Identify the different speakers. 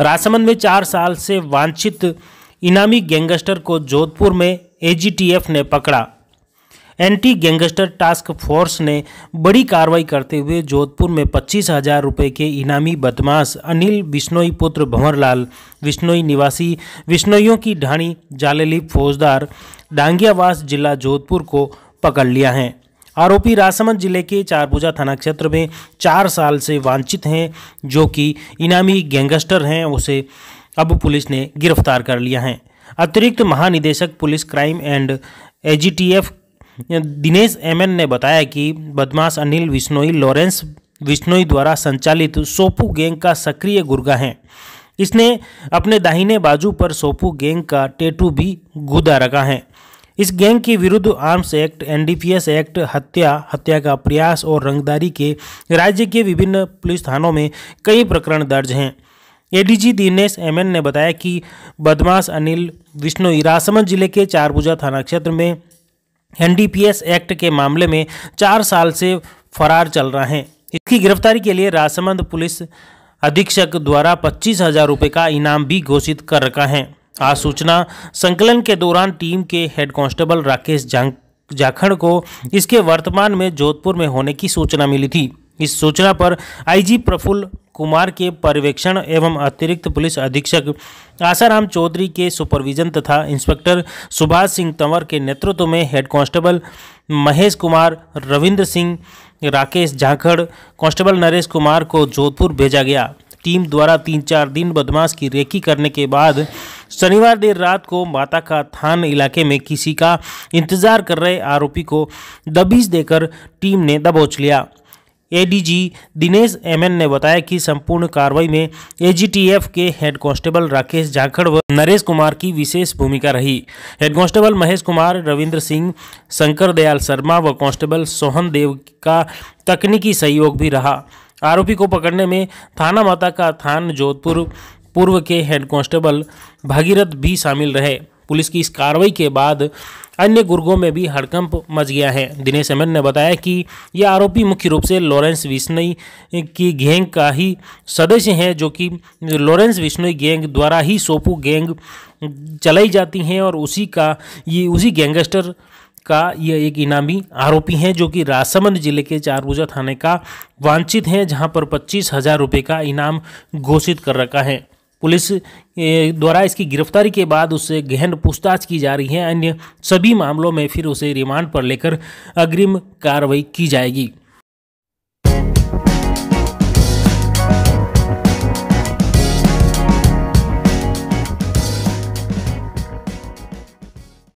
Speaker 1: राजसमंद में चार साल से वांछित इनामी गैंगस्टर को जोधपुर में एजीटीएफ ने पकड़ा एंटी गैंगस्टर टास्क फोर्स ने बड़ी कार्रवाई करते हुए जोधपुर में पच्चीस हजार रुपये के इनामी बदमाश अनिल बिश्नोई पुत्र भंवरलाल बिश्नोई निवासी बिश्नोइयों की ढाणी जालेली फौजदार डांगियावास जिला जोधपुर को पकड़ लिया है आरोपी राजसमंद जिले के चारभुजा थाना क्षेत्र में चार साल से वांछित हैं जो कि इनामी गैंगस्टर हैं उसे अब पुलिस ने गिरफ्तार कर लिया है अतिरिक्त महानिदेशक police crime and AGTF Dinesh MN ने बताया कि बदमाश अनिल विश्नोई लॉरेंस विश्नोई द्वारा संचालित सोपू गैंग का सक्रिय गुर्गा है इसने अपने दाहिने बाजू पर सोपू गैंग का टेटू भी गुदा रखा है इस गैंग के विरुद्ध आर्म्स एक्ट एनडीपीएस एक्ट हत्या हत्या का प्रयास और रंगदारी के राज्य के विभिन्न पुलिस थानों में कई प्रकरण दर्ज हैं एडीजी दिनेश एमएन ने बताया कि बदमाश अनिल विष्णु राजसमंद जिले के चारभुजा थाना क्षेत्र में एनडीपीएस एक्ट के मामले में चार साल से फरार चल रहे हैं इसकी गिरफ्तारी के लिए राजसमंद पुलिस अधीक्षक द्वारा पच्चीस हजार रुपये का इनाम भी घोषित कर रखा है आज सूचना संकलन के दौरान टीम के हेड कांस्टेबल राकेश जाखड़ को इसके वर्तमान में जोधपुर में होने की सूचना मिली थी इस सूचना पर आईजी प्रफुल्ल कुमार के पर्यवेक्षण एवं अतिरिक्त पुलिस अधीक्षक आसाराम चौधरी के सुपरविजन तथा इंस्पेक्टर सुभाष सिंह तंवर के नेतृत्व में head constable Mahesh Kumar Ravindra Singh Rakesh Jhakhar constable Naresh Kumar को जोधपुर भेजा गया टीम द्वारा तीन चार दिन बदमाश की रेकी करने के बाद शनिवार देर रात को माता का थान इलाके में किसी का इंतजार कर रहे आरोपी को दबीज देकर टीम ने दबोच लिया एडीजी दिनेश एमएन ने बताया कि संपूर्ण कार्रवाई में एजीटीएफ के हेड कांस्टेबल राकेश जाखड़ व नरेश कुमार की विशेष भूमिका रही हेड कांस्टेबल महेश कुमार रविंद्र सिंह शंकर दयाल शर्मा व कांस्टेबल सोहन देव का तकनीकी सहयोग भी रहा आरोपी को पकड़ने में थाना माता का थान जोधपुर पूर्व के हेड कांस्टेबल भागीरथ भी शामिल रहे पुलिस की इस कार्रवाई के बाद अन्य गुर्गों में भी हड़कंप मच गया है दिनेश अमन ने बताया कि ये आरोपी मुख्य रूप से लॉरेंस विश्नोई की गैंग का ही सदस्य हैं जो कि लॉरेंस विश्नोई गैंग द्वारा ही सोपू गैंग चलाई जाती हैं और उसी का ये उसी गैंगस्टर का यह एक इनामी आरोपी हैं जो कि राजसमंद जिले के चारबूजा थाने का वांछित हैं जहां पर पच्चीस हज़ार रुपये का इनाम घोषित कर रखा है पुलिस द्वारा इसकी गिरफ्तारी के बाद उससे गहन पूछताछ की जा रही है अन्य सभी मामलों में फिर उसे रिमांड पर लेकर अग्रिम कार्रवाई की जाएगी